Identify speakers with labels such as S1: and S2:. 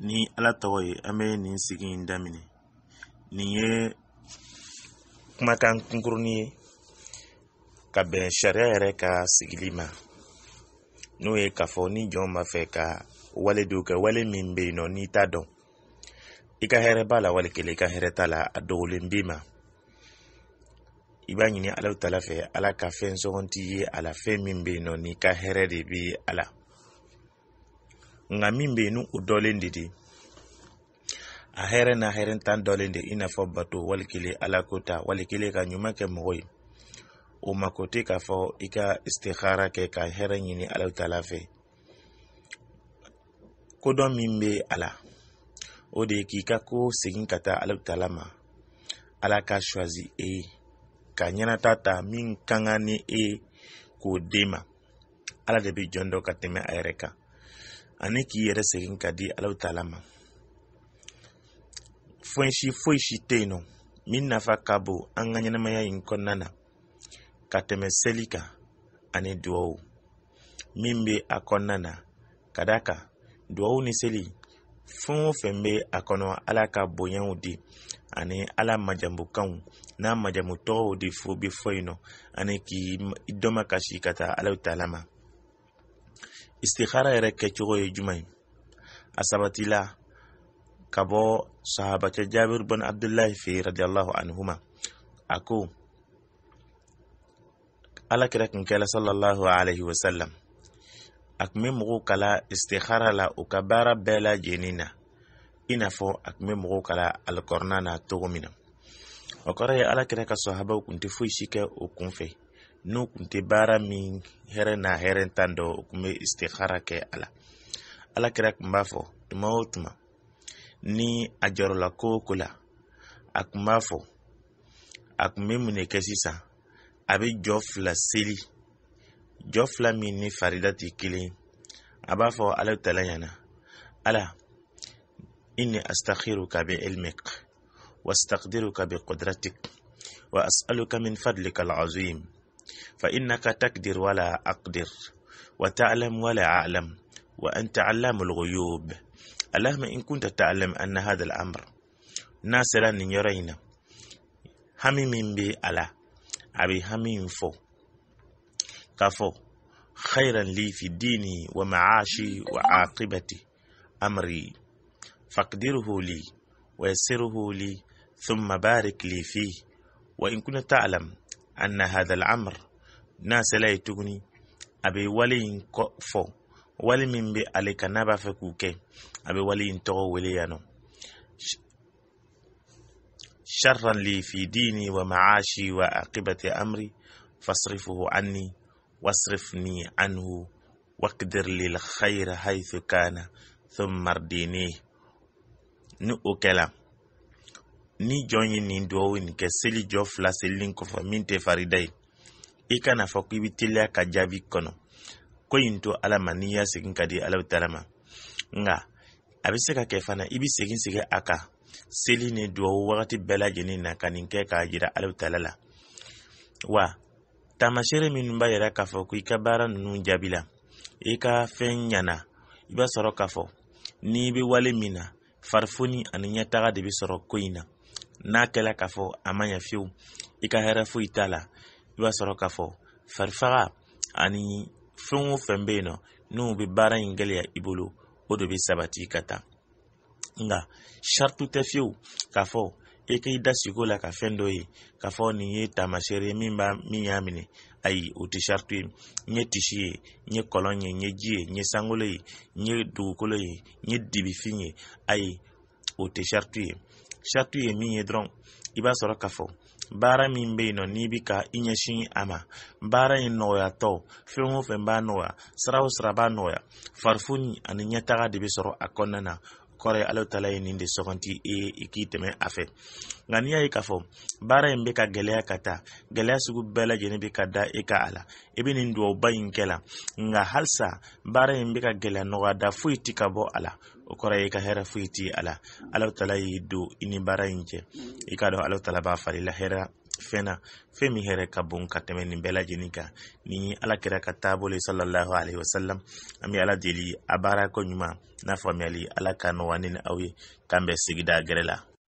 S1: ni ala tɔgɔ ye an bɛ nin sigi in daminɛ nin ye kumakan kunkurunin ye ka bɛn sariya yɛrɛ ka sigili ma n'o ye k'a fɔ ni jɔn b'a fɛ ka wale dɔw kɛ wale min bɛ yen nɔ n'i t'a dɔn i ka hɛrɛ b'a la wali kelen i ka hɛrɛ t'a la a dogolen b'i ma i b'a ɲini alaw ta fɛ ala ka fɛn sɔngɔnti ye a la fɛn min bɛ yen nɔ n'i ka hɛrɛ de bɛ a la nka min bɛ yen ni o dɔlen de di a hɛrɛ n'a hɛrɛ tan dɔlen de i n'a fɔ bato wali kelen ala ko ta wali kelen ka ɲuman kɛ mɔgɔ ye o mako te k'a fɔ i ka istihara kɛ ka hɛrɛ ɲini ala la fɛ kodɔn min bɛ a la o de ye k'i ka ko segin ka taa ala taala ma ala ka suwazi e ye ka ɲɛnata ta min ka kan ni e ye k'o d'e ma ala de bɛ jɔn dɔ ka tɛmɛ a yɛrɛ kan ani k'i yɛrɛ segin ka di alaw taala ma fɛnsi foyi si tɛ yen nɔ min nafa ka bon an ka ɲɛnɛmaya in kɔnɔna na ka tɛmɛ seli kan ani duwawu min bɛ a kɔnɔna na ka d'a kan duwawu ni seli fɛn o fɛn bɛ a kɔnɔ ala ka bonyaw di ani ala majamukanw n'a majamu tɔgɔw de fo bɛ fɔ yen nɔ ani k'i dɔmakasi ka taa alaw taala ma istihara yɛrɛ kɛcogo ye juman ye a sabatila ka bɔ sahabacɛ jabir bin abdullahi fe radiallahu anhuma a ko alakira kun kɛla salallahu alaihi wasallam a tun be mɔgɔw kala istihara la u ka baara bɛɛ lajɛnin na i n'a fɔ a tun be mɔgɔw kala alikɔrɔna na cogo min na o kɔrɔ ye alakira ka sahabaw kun tɛ foyi si kɛ o kun fɛ n'u kun tɛ baara min hɛrɛ n'a hɛrɛ tan dɔ u kun bɛ kɛ a la ala kɛra tun b'a fɔ tuma o tuma ni a jɔrɔla ko o ko la a kun b'a fɔ a kun bɛ mun de kɛ sisan a bɛ jɔ fila seli jɔ fila min ni farida tɛ kelen a b'a fɔ ala tala ɲɛna ala inni astakhiruka bi ilmik asalu بقدرتك min من فضلك العظيم فإنك تقدر ولا أقدر وتعلم ولا أعلم وأنت علام الغيوب اللهم إن كنت تعلم أن هذا الأمر ناس لن يرينا همي من بي ألا أبي همي فو كفو خيرا لي في الدين ومعاشي وعاقبة أمري فاقدره لي ويسره لي ثم بارك لي فيه وإن كنت تعلم أن هذا الأمر n'a sela ye tuguni a be wale in fɔ wale min be ale kan n'a b'a fɛ k'u kɛ a be wale in tɔgɔ wele yan nɔ sharran li fi dini wa ma'ashi wa aqibati amri fasrifuhu anni wasrifni anhu waqdir lil khayra haythu kana thumma ardini ni o kɛla ni jɔn ye nin duwawu nin kɛ seli jɔ fila selili kɔfɛ min tɛ farida ye i kana fɔ k'i bi teliya ka jaabi kɔnɔ ko in to ala ma n'i y'a segin ka di ala taala ma nka a bɛ se ka kɛ fana i bi segin segin a kan seli ni duwawu wagati bɛɛ lajɛlen na ka nin kɛ k'a yira ala taala la wa taamaseere minnu b'a yira k'a fɔ ko ka baara ninnu jaabi la i ka fɛn ɲana i b'a sɔrɔ k'a fɔ n'i bɛ wale min na farifoni ani ɲɛtaga de bɛ sɔrɔ ko in na n'a kɛla k'a fɔ a ma ɲɛ fiyewu i ka hɛrɛ foyi t'a la i b'a sɔrɔ k'a fɔ farifaga ani fɛn o fɛn bɛ yen nɔ n'u bɛ baara in gɛlɛya i bolo o de bɛ sabati ka taa nka sariti tɛ fiyewu k'a fɔ i k'i da sigi la ka fɛn dɔ ye k'a fɔ nin ye taamaseere ye min b'a min y'a minɛ ayi o tɛ sariti ye n ye tisi ye n ye kɔlɔn ye n ye ji ye n ye sankolo ye n ye dugukolo ye n ye dibifin ye ayi o tɛ sariti ye sariti ye min ye dɔrɔn i b'a sɔrɔ k'a fɔ baara min bɛ yen nɔ n'i bɛ ka i ɲɛsin a ma baara in nɔgɔyatɔ fɛn o fɛn b'a nɔgɔya sira o sira b'a nɔgɔya farifoni ani ɲɛtaga de bɛ sɔrɔ a kɔnɔna na kɔrɔ ye alahu taala ye nin de sɔgɔnti i k'i tɛmɛ a fɛ nka n'i y'a ye k'a fɔ baara in bɛ ka gɛlɛya ka taa gɛlɛya sugu bɛɛ lajɛlen bɛ ka da e ka a la i bɛ nin duwawuba in kɛ la nka halisa baara in bɛ ka gɛlɛya da foyi ti ka bɔ a la o kɔrɔ ye i ka hɛrɛ foyi tɛ a la alahu taala y'i don i ni baara in cɛ i k'a dɔn alahu taala b'a fari la hɛrɛ fɛn na fɛn min hɛrɛ ka bon ka tɛmɛ nin bɛɛ lajɛlen kan ni ala kɛra ka taabolo salallahu alaihi wasallam an bɛ ala deli a baara ko ɲuman n'a faamuyali ala ka nɔgɔya ni aw ye k'an bɛ sigida gɛrɛ la